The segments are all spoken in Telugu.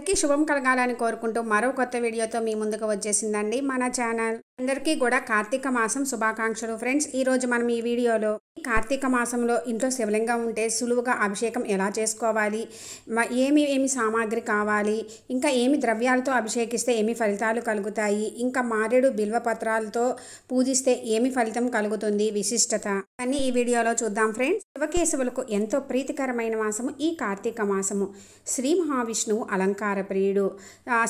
అందరికీ శుభం కలగాలని కోరుకుంటూ మరో కొత్త వీడియోతో మీ ముందుకు వచ్చేసిందండి మన ఛానల్ అందరికీ కూడా కార్తీక మాసం శుభాకాంక్షలు ఫ్రెండ్స్ ఈరోజు మనం ఈ వీడియోలో కార్తీక మాసంలో ఇంట్లో శివలింగం ఉంటే సులువుగా అభిషేకం ఎలా చేసుకోవాలి ఏమి ఏమి సామాగ్రి కావాలి ఇంకా ఏమి ద్రవ్యాలతో అభిషేకిస్తే ఏమి ఫలితాలు కలుగుతాయి ఇంకా మారేడు బిల్వ పత్రాలతో పూజిస్తే ఏమి ఫలితం కలుగుతుంది విశిష్టత అన్ని ఈ వీడియోలో చూద్దాం ఫ్రెండ్స్ శివకేశవులకు ఎంతో ప్రీతికరమైన మాసము ఈ కార్తీక మాసము శ్రీ మహావిష్ణువు అలంకార ప్రియుడు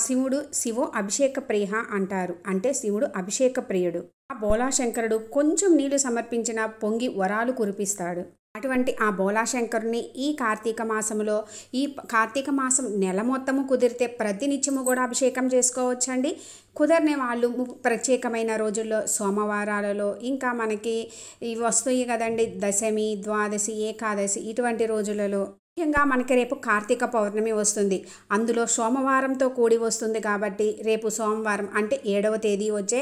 శివుడు శివో అభిషేక ప్రియ అంటారు అంటే శివుడు అభిషేక అభిషేక ప్రియుడు ఆ బోలాశంకరుడు కొంచెం నీళ్లు సమర్పించిన పొంగి వరాలు కురిపిస్తాడు అటువంటి ఆ బోలాశంకరుని ఈ కార్తీక మాసంలో ఈ కార్తీక మాసం నెల మొత్తము కుదిరితే ప్రతినిత్యము కూడా అభిషేకం చేసుకోవచ్చండి కుదరనే వాళ్ళు ప్రత్యేకమైన రోజుల్లో సోమవారాలలో ఇంకా మనకి ఇవి వస్తాయి కదండి దశమి ద్వాదశి ఏకాదశి ఇటువంటి రోజులలో ముఖ్యంగా మనకి రేపు కార్తీక పౌర్ణమి వస్తుంది అందులో సోమవారంతో కూడి వస్తుంది కాబట్టి రేపు సోమవారం అంటే ఏడవ తేదీ వచ్చే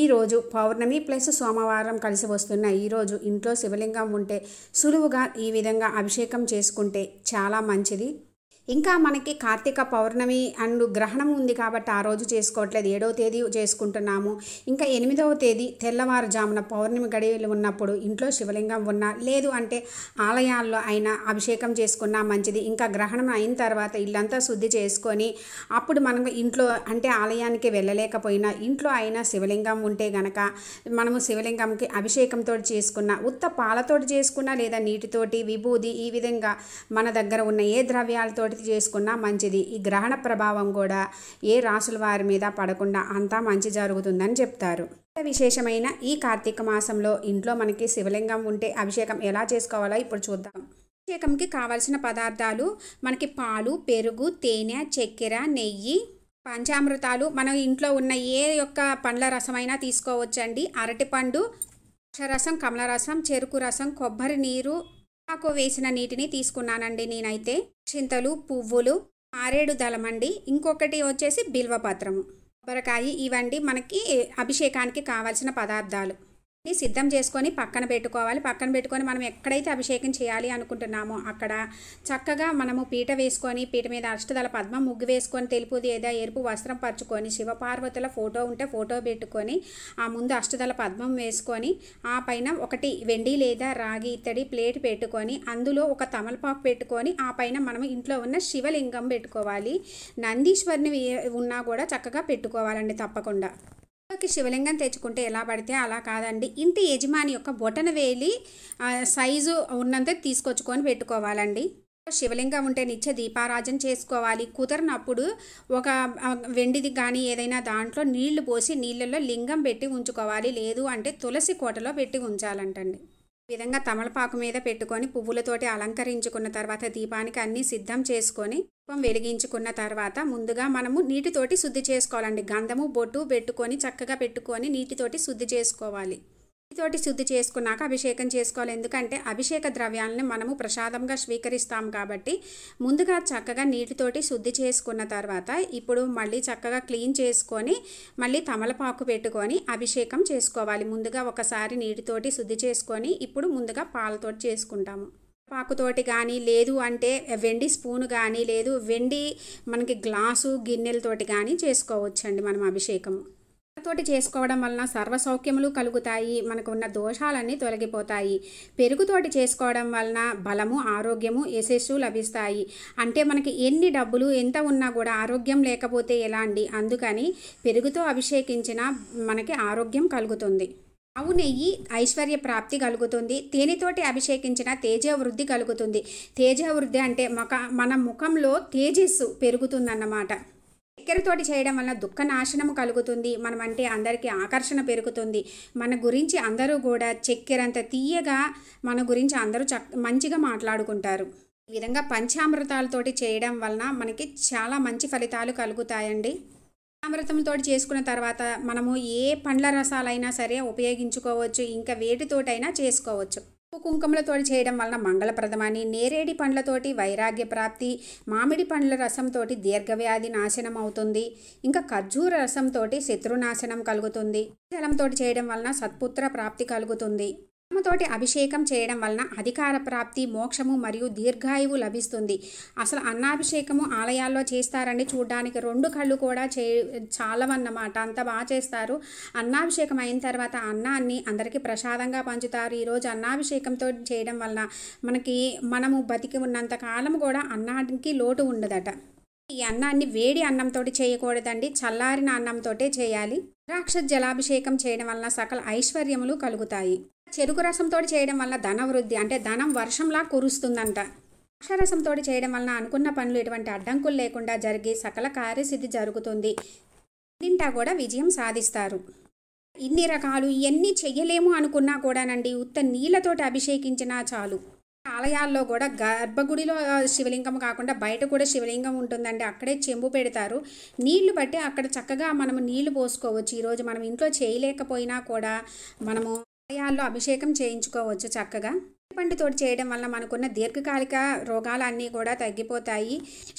ఈరోజు పౌర్ణమి ప్లస్ సోమవారం కలిసి వస్తున్న ఈరోజు ఇంట్లో శివలింగం ఉంటే సులువుగా ఈ విధంగా అభిషేకం చేసుకుంటే చాలా మంచిది ఇంకా మనకి కార్తీక పౌర్ణమి అండ్ గ్రహణం ఉంది కాబట్టి ఆ రోజు చేసుకోవట్లేదు ఏడవ తేదీ చేసుకుంటున్నాము ఇంకా ఎనిమిదవ తేదీ తెల్లవారుజామున పౌర్ణమి గడియలు ఉన్నప్పుడు ఇంట్లో శివలింగం ఉన్నా లేదు అంటే ఆలయాల్లో అయినా అభిషేకం చేసుకున్నా మంచిది ఇంకా గ్రహణం అయిన తర్వాత ఇల్లంతా శుద్ధి చేసుకొని అప్పుడు మనం ఇంట్లో అంటే ఆలయానికి వెళ్ళలేకపోయినా ఇంట్లో అయినా శివలింగం ఉంటే గనక మనము శివలింగంకి అభిషేకంతో చేసుకున్న ఉత్త పాలతోటి చేసుకున్నా లేదా నీటితోటి విభూది ఈ విధంగా మన దగ్గర ఉన్న ఏ ద్రవ్యాలతో నివృత్తి చేసుకున్నా మంచిది ఈ గ్రహణ ప్రభావం కూడా ఏ రాసుల వారి మీద పడకుండా అంతా మంచి జరుగుతుందని చెప్తారు విశేషమైన ఈ కార్తీక మాసంలో ఇంట్లో మనకి శివలింగం ఉంటే అభిషేకం ఎలా చేసుకోవాలో ఇప్పుడు చూద్దాం అభిషేకంకి కావలసిన పదార్థాలు మనకి పాలు పెరుగు తేనె చక్కెర నెయ్యి పంచామృతాలు మనం ఇంట్లో ఉన్న ఏ యొక్క పండ్ల రసమైనా తీసుకోవచ్చండి అరటిపండు ద్రాక్షరసం కమలరసం చెరుకు రసం కొబ్బరి నీరు నాకు వేసిన నీటిని తీసుకున్నానండి నేనైతే చింతలు పువ్వులు మారేడు దళమండి అండి ఇంకొకటి వచ్చేసి బిల్వపత్రము కొబ్బరికాయ ఇవండి మనకి అభిషేకానికి కావాల్సిన పదార్థాలు అన్నీ సిద్ధం చేసుకొని పక్కన పెట్టుకోవాలి పక్కన పెట్టుకొని మనం ఎక్కడైతే అభిషేకం చేయాలి అనుకుంటున్నామో అక్కడ చక్కగా మనము పీట వేసుకొని పీట మీద అష్టదల పద్మ ముగ్గు వేసుకొని తెలుపు ఏదో ఎరుపు వస్త్రం పరుచుకొని శివపార్వతుల ఫోటో ఉంటే ఫోటో పెట్టుకొని ఆ ముందు అష్టదల పద్మం వేసుకొని ఆ పైన ఒకటి వెండి లేదా రాగి ఇత్తడి ప్లేట్ పెట్టుకొని అందులో ఒక తమలపాకు పెట్టుకొని ఆ పైన మనం ఇంట్లో ఉన్న శివలింగం పెట్టుకోవాలి నందీశ్వరిని ఉన్నా కూడా చక్కగా పెట్టుకోవాలండి తప్పకుండా ఇంట్లోకి శివలింగం తెచ్చుకుంటే ఎలా పడితే అలా కాదండి ఇంటి యజమాని యొక్క బొటన వేలి సైజు ఉన్నంత తీసుకొచ్చుకొని పెట్టుకోవాలండి శివలింగం ఉంటే నిత్య దీపారాజన చేసుకోవాలి కుదరినప్పుడు ఒక వెండిది కానీ ఏదైనా దాంట్లో నీళ్లు పోసి నీళ్ళల్లో లింగం పెట్టి ఉంచుకోవాలి లేదు అంటే తులసి కోటలో పెట్టి ఉంచాలంటండి విధంగా తమలపాకు మీద పెట్టుకొని పువ్వులతోటి అలంకరించుకున్న తర్వాత దీపానికి అన్నీ సిద్ధం చేసుకొని దీపం వెలిగించుకున్న తర్వాత ముందుగా మనము నీటితోటి శుద్ధి చేసుకోవాలండి గంధము బొట్టు పెట్టుకొని చక్కగా పెట్టుకొని నీటితోటి శుద్ధి చేసుకోవాలి నీటితోటి శుద్ధి చేసుకున్నాక అభిషేకం చేసుకోవాలి ఎందుకంటే అభిషేక ద్రవ్యాలని మనము ప్రసాదంగా స్వీకరిస్తాం కాబట్టి ముందుగా చక్కగా నీటితోటి శుద్ధి చేసుకున్న తర్వాత ఇప్పుడు మళ్ళీ చక్కగా క్లీన్ చేసుకొని మళ్ళీ తమలపాకు పెట్టుకొని అభిషేకం చేసుకోవాలి ముందుగా ఒకసారి నీటితోటి శుద్ధి చేసుకొని ఇప్పుడు ముందుగా పాలతోటి చేసుకుంటాము పాకుతోటి కానీ లేదు అంటే వెండి స్పూన్ కానీ లేదు వెండి మనకి గ్లాసు గిన్నెలతోటి కానీ చేసుకోవచ్చండి మనం అభిషేకము తోటి చేసుకోవడం వలన సర్వసౌఖ్యములు కలుగుతాయి మనకున్న దోషాలన్నీ తొలగిపోతాయి పెరుగుతోటి చేసుకోవడం వలన బలము ఆరోగ్యము యశస్సు లభిస్తాయి అంటే మనకి ఎన్ని డబ్బులు ఎంత ఉన్నా కూడా ఆరోగ్యం లేకపోతే ఎలా అండి అందుకని పెరుగుతో అభిషేకించిన మనకి ఆరోగ్యం కలుగుతుంది ఆవు నెయ్యి ఐశ్వర్య ప్రాప్తి కలుగుతుంది తేనెతోటి అభిషేకించిన తేజవృద్ధి కలుగుతుంది తేజవృద్ధి అంటే మక మన ముఖంలో తేజస్సు పెరుగుతుందన్నమాట చక్కెరతోటి చేయడం వల్ల దుఃఖ నాశనం కలుగుతుంది మనం అంటే అందరికీ ఆకర్షణ పెరుగుతుంది మన గురించి అందరూ కూడా చక్కెరంత తీయగా మన గురించి అందరూ చక్ మంచిగా మాట్లాడుకుంటారు ఈ విధంగా పంచామృతాలతోటి చేయడం వలన మనకి చాలా మంచి ఫలితాలు కలుగుతాయండి అమృతంతో చేసుకున్న తర్వాత మనము ఏ పండ్ల రసాలైనా సరే ఉపయోగించుకోవచ్చు ఇంకా వేటితోటైనా చేసుకోవచ్చు కుంకుమలతో చేయడం వలన మంగళప్రదమని నేరేడి పండ్లతోటి వైరాగ్య ప్రాప్తి మామిడి పండ్ల రసంతో దీర్ఘవ్యాధి నాశనం అవుతుంది ఇంకా ఖర్జూర రసంతో శత్రునాశనం కలుగుతుంది జలంతో చేయడం వలన సత్పుత్ర ప్రాప్తి కలుగుతుంది తోటి అభిషేకం చేయడం వలన అధికార ప్రాప్తి మోక్షము మరియు దీర్ఘాయువు లభిస్తుంది అసలు అన్నాభిషేకము ఆలయాల్లో చేస్తారండి చూడడానికి రెండు కళ్ళు కూడా చే చాలవన్నమాట అంత బాగా చేస్తారు అన్నాభిషేకం అయిన తర్వాత అన్నాన్ని అందరికీ ప్రసాదంగా పంచుతారు ఈరోజు అన్నాభిషేకంతో చేయడం వలన మనకి మనము బతికి ఉన్నంత కాలం కూడా అన్నానికి లోటు ఉండదట ఈ అన్నాన్ని వేడి అన్నంతో చేయకూడదండి చల్లారిన అన్నంతో చేయాలి ద్రాక్ష జలాభిషేకం చేయడం వలన సకల ఐశ్వర్యములు కలుగుతాయి చెరుకు రసంతో చేయడం వల్ల ధనవృద్ధి అంటే ధనం వర్షంలా కురుస్తుందంట ద్రాక్షరసంతో చేయడం వలన అనుకున్న పనులు ఎటువంటి అడ్డంకులు లేకుండా జరిగి సకల కార్యసిద్ధి జరుగుతుంది దీంటా కూడా విజయం సాధిస్తారు ఇన్ని రకాలు ఇవన్నీ చెయ్యలేము అనుకున్నా కూడానండి ఉత్త నీళ్ళతోటి అభిషేకించినా చాలు ఆలయాల్లో కూడా గర్భగుడిలో శివలింగం కాకుండా బయట కూడా శివలింగం ఉంటుందండి అక్కడే చెంబు పెడతారు నీళ్లు బట్టి అక్కడ చక్కగా మనం నీళ్లు పోసుకోవచ్చు ఈరోజు మనం ఇంట్లో చేయలేకపోయినా కూడా మనము ఆలయాల్లో అభిషేకం చేయించుకోవచ్చు చక్కగా పండు తోడు చేయడం వల్ల మనకున్న దీర్ఘకాలిక రోగాలన్నీ కూడా తగ్గిపోతాయి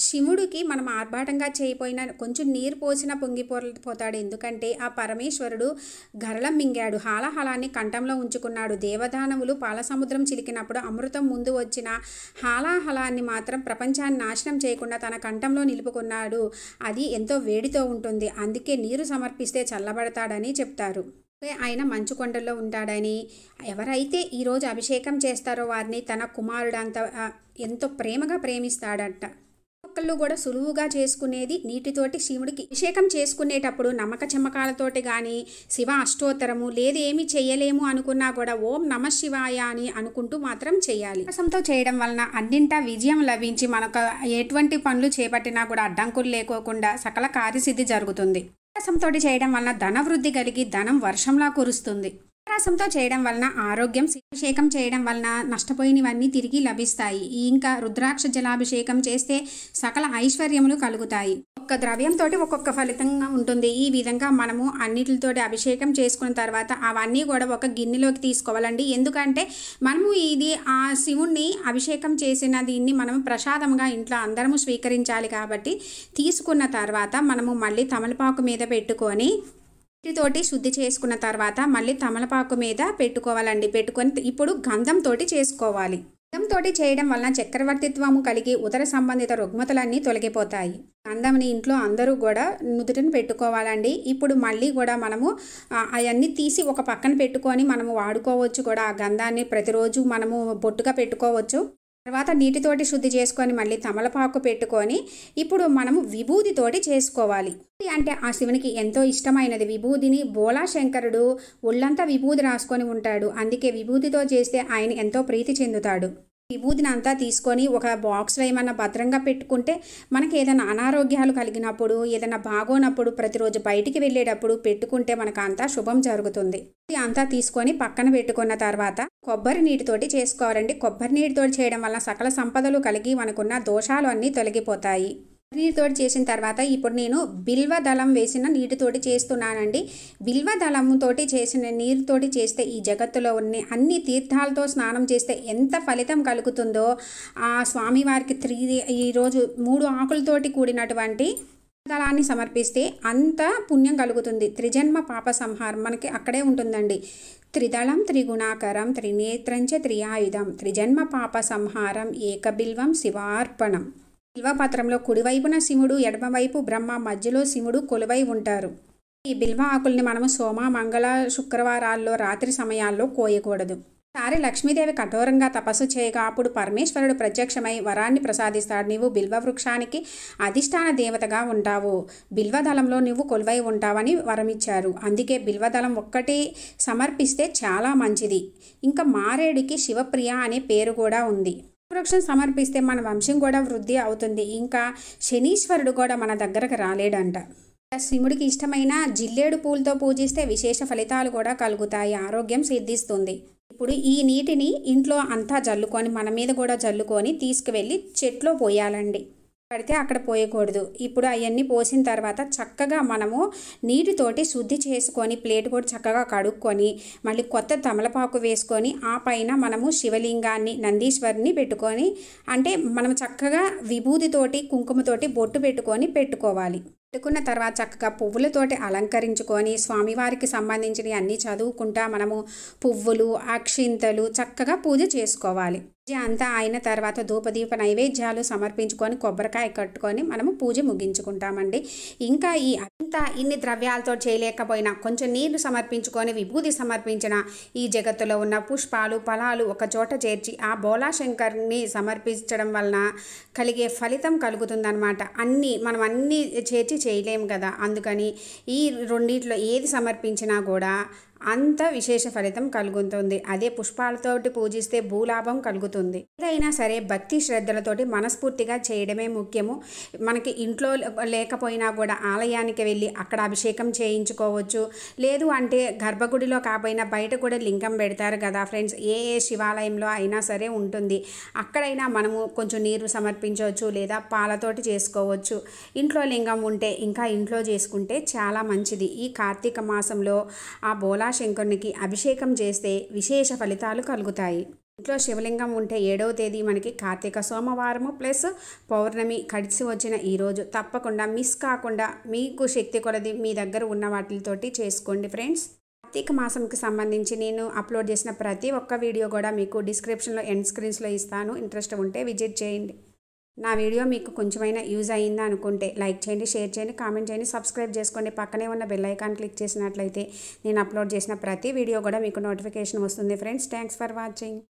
శివుడికి మనం ఆర్భాటంగా చేయిపోయిన కొంచెం నీరు పోసినా పొంగిపోతాడు ఎందుకంటే ఆ పరమేశ్వరుడు గరళం మింగాడు హాలహలాన్ని కంఠంలో ఉంచుకున్నాడు దేవదానవులు పాలసముద్రం చిలికినప్పుడు అమృతం ముందు వచ్చిన హాలాహలాన్ని మాత్రం ప్రపంచాన్ని నాశనం చేయకుండా తన కంఠంలో నిలుపుకున్నాడు అది ఎంతో వేడితో ఉంటుంది అందుకే నీరు సమర్పిస్తే చల్లబడతాడని చెప్తారు ఆయన మంచుకొండలో ఉంటాడని ఎవరైతే ఈరోజు అభిషేకం చేస్తారో వారిని తన కుమారుడంత ఎంతో ప్రేమగా ప్రేమిస్తాడంట ఒక్కళ్ళు కూడా సులువుగా చేసుకునేది నీటితోటి శివుడికి అభిషేకం చేసుకునేటప్పుడు నమ్మక చెమ్మకాలతోటి కానీ శివ అష్టోత్తరము లేదు ఏమి చేయలేము అనుకున్నా కూడా ఓం నమ శివాయ అని అనుకుంటూ మాత్రం చేయాలి విశ్వాసంతో చేయడం వలన అన్నింటా విజయం లభించి మనకు ఎటువంటి పనులు చేపట్టినా కూడా అడ్డంకులు లేకోకుండా సకల కార్యసిద్ధి జరుగుతుంది సంతోటి చేయడం వలన వృద్ధి కలిగి ధనం వర్షంలా కురుస్తుంది రసంతో చేయడం వలన ఆరోగ్యం శిభిషేకం చేయడం వలన నష్టపోయినవన్నీ తిరిగి లభిస్తాయి ఇంకా రుద్రాక్ష జలాభిషేకం చేస్తే సకల ఐశ్వర్యములు కలుగుతాయి ఒక్క ద్రవ్యంతో ఒక్కొక్క ఫలితంగా ఉంటుంది ఈ విధంగా మనము అన్నిటితోటి అభిషేకం చేసుకున్న తర్వాత అవన్నీ కూడా ఒక గిన్నెలోకి తీసుకోవాలండి ఎందుకంటే మనము ఇది ఆ శివుణ్ణి అభిషేకం చేసిన దీన్ని మనం ప్రసాదంగా ఇంట్లో అందరము స్వీకరించాలి కాబట్టి తీసుకున్న తర్వాత మనము మళ్ళీ తమలపాకు మీద పెట్టుకొని తోటి శుద్ధి చేసుకున్న తర్వాత మళ్ళీ తమలపాకు మీద పెట్టుకోవాలండి పెట్టుకొని ఇప్పుడు గంధంతో చేసుకోవాలి గంధంతోటి చేయడం వలన చక్రవర్తిత్వము కలిగి ఉదర సంబంధిత రుగ్మతలన్నీ తొలగిపోతాయి గంధంని ఇంట్లో అందరూ కూడా నుదుటిని పెట్టుకోవాలండి ఇప్పుడు మళ్ళీ కూడా మనము అవన్నీ తీసి ఒక పక్కన పెట్టుకొని మనము వాడుకోవచ్చు కూడా ఆ గంధాన్ని ప్రతిరోజు మనము బొట్టుగా పెట్టుకోవచ్చు తర్వాత నీటితోటి శుద్ధి చేసుకొని మళ్ళీ తమలపాకు పెట్టుకొని ఇప్పుడు మనము విభూతితోటి చేసుకోవాలి అంటే ఆ శివునికి ఎంతో ఇష్టమైనది విభూతిని బోలా శంకరుడు ఒళ్ళంతా విభూతి రాసుకొని ఉంటాడు అందుకే విభూతితో చేస్తే ఆయన ఎంతో ప్రీతి చెందుతాడు విభూతిని అంతా తీసుకొని ఒక బాక్స్లో ఏమన్నా భద్రంగా పెట్టుకుంటే మనకి ఏదైనా అనారోగ్యాలు కలిగినప్పుడు ఏదైనా బాగోనప్పుడు ప్రతిరోజు బయటికి వెళ్ళేటప్పుడు పెట్టుకుంటే మనకు అంతా శుభం జరుగుతుంది అంతా తీసుకొని పక్కన పెట్టుకున్న తర్వాత కొబ్బరి నీటితోటి చేసుకోవాలండి కొబ్బరి నీటితో చేయడం వల్ల సకల సంపదలు కలిగి మనకున్న దోషాలు అన్నీ తొలగిపోతాయి నీటితోటి చేసిన తర్వాత ఇప్పుడు నేను బిల్వ దళం వేసిన నీటితోటి చేస్తున్నానండి బిల్వ దళముతోటి చేసిన నీరుతోటి చేస్తే ఈ జగత్తులో ఉన్న అన్ని తీర్థాలతో స్నానం చేస్తే ఎంత ఫలితం కలుగుతుందో ఆ స్వామివారికి త్రీ ఈరోజు మూడు ఆకులతోటి కూడినటువంటి దళాన్ని సమర్పిస్తే అంత పుణ్యం కలుగుతుంది త్రిజన్మ పాప సంహారం మనకి అక్కడే ఉంటుందండి త్రిదళం త్రిగుణాకరం త్రినేత్రంచ త్రియాయుధం త్రిజన్మ పాప సంహారం ఏకబిల్వం శివార్పణం బిల్వపాత్రంలో కుడివైపున శివుడు ఎడమవైపు బ్రహ్మ మధ్యలో శివుడు కొలువై ఉంటారు ఈ బిల్వ ఆకుల్ని మనము సోమ మంగళ శుక్రవారాల్లో రాత్రి సమయాల్లో కోయకూడదు సారి లక్ష్మీదేవి కఠోరంగా తపస్సు చేయగా అప్పుడు పరమేశ్వరుడు ప్రత్యక్షమై వరాన్ని ప్రసాదిస్తాడు నీవు బిల్వ వృక్షానికి అధిష్టాన దేవతగా ఉంటావు బిల్వదళంలో నువ్వు కొలువై ఉంటావని వరమిచ్చారు అందుకే బిల్వదళం ఒక్కటి సమర్పిస్తే చాలా మంచిది ఇంకా మారేడికి శివప్రియ అనే పేరు కూడా ఉంది వృక్షం సమర్పిస్తే మన వంశం కూడా వృద్ధి అవుతుంది ఇంకా శనీశ్వరుడు కూడా మన దగ్గరకు రాలేడంట శివుడికి ఇష్టమైన జిల్లేడు పూలతో పూజిస్తే విశేష ఫలితాలు కూడా కలుగుతాయి ఆరోగ్యం సిద్ధిస్తుంది ఇప్పుడు ఈ నీటిని ఇంట్లో అంతా జల్లుకొని మన మీద కూడా జల్లుకొని తీసుకువెళ్ళి చెట్లో పోయాలండి పడితే అక్కడ పోయకూడదు ఇప్పుడు అవన్నీ పోసిన తర్వాత చక్కగా మనము నీటితోటి శుద్ధి చేసుకొని ప్లేట్ కూడా చక్కగా కడుక్కొని మళ్ళీ కొత్త తమలపాకు వేసుకొని ఆ పైన మనము శివలింగాన్ని నందీశ్వరిని పెట్టుకొని అంటే మనం చక్కగా విభూతితోటి కుంకుమతోటి బొట్టు పెట్టుకొని పెట్టుకోవాలి పెట్టుకున్న తర్వాత చక్కగా పువ్వులతోటి అలంకరించుకొని స్వామివారికి సంబంధించినవి అన్నీ చదువుకుంటా మనము పువ్వులు అక్షింతలు చక్కగా పూజ చేసుకోవాలి పూజ అంతా అయిన తర్వాత ధూపదీప నైవేద్యాలు సమర్పించుకొని కొబ్బరికాయ కట్టుకొని మనము పూజ ముగించుకుంటామండి ఇంకా ఈ అంత ఇన్ని ద్రవ్యాలతో చేయలేకపోయినా కొంచెం నీళ్లు సమర్పించుకొని విభూతి సమర్పించిన ఈ జగత్తులో ఉన్న పుష్పాలు ఫలాలు ఒక చోట చేర్చి ఆ బోలాశంకర్ని సమర్పించడం వలన కలిగే ఫలితం కలుగుతుందనమాట అన్నీ మనం అన్నీ చేర్చి చేయలేము కదా అందుకని ఈ రెండిట్లో ఏది సమర్పించినా కూడా అంత విశేష ఫలితం కలుగుతుంది అదే పుష్పాలతోటి పూజిస్తే భూలాభం కలుగుతుంది ఏదైనా సరే భక్తి శ్రద్ధలతోటి మనస్ఫూర్తిగా చేయడమే ముఖ్యము మనకి ఇంట్లో లేకపోయినా కూడా ఆలయానికి వెళ్ళి అక్కడ అభిషేకం చేయించుకోవచ్చు లేదు అంటే గర్భగుడిలో కాకపోయినా బయట కూడా లింగం పెడతారు కదా ఫ్రెండ్స్ ఏ ఏ శివాలయంలో అయినా సరే ఉంటుంది అక్కడైనా మనము కొంచెం నీరు సమర్పించవచ్చు లేదా పాలతోటి చేసుకోవచ్చు ఇంట్లో లింగం ఉంటే ఇంకా ఇంట్లో చేసుకుంటే చాలా మంచిది ఈ కార్తీక మాసంలో ఆ బోలా శంకరునికి అభిషేకం చేస్తే విశేష ఫలితాలు కలుగుతాయి ఇంట్లో శివలింగం ఉంటే ఏడవ తేదీ మనకి కార్తీక సోమవారము ప్లస్ పౌర్ణమి కడిసి వచ్చిన ఈరోజు తప్పకుండా మిస్ కాకుండా మీకు శక్తి కొలది మీ దగ్గర ఉన్న వాటితోటి చేసుకోండి ఫ్రెండ్స్ కార్తీక మాసంకి సంబంధించి నేను అప్లోడ్ చేసిన ప్రతి ఒక్క వీడియో కూడా మీకు డిస్క్రిప్షన్లో ఎండ్ స్క్రీన్స్లో ఇస్తాను ఇంట్రెస్ట్ ఉంటే విజిట్ చేయండి నా వీడియో మీకు కొంచెమైనా యూజ్ అయ్యిందా అనుకుంటే లైక్ చేయండి షేర్ చేయండి కామెంట్ చేయండి సబ్స్క్రైబ్ చేసుకోండి పక్కనే ఉన్న బెల్ ఐకాన్ క్లిక్ చేసినట్లయితే నేను అప్లోడ్ చేసిన ప్రతి వీడియో కూడా మీకు నోటిఫికేషన్ వస్తుంది ఫ్రెండ్స్ థ్యాంక్స్ ఫర్ వాచింగ్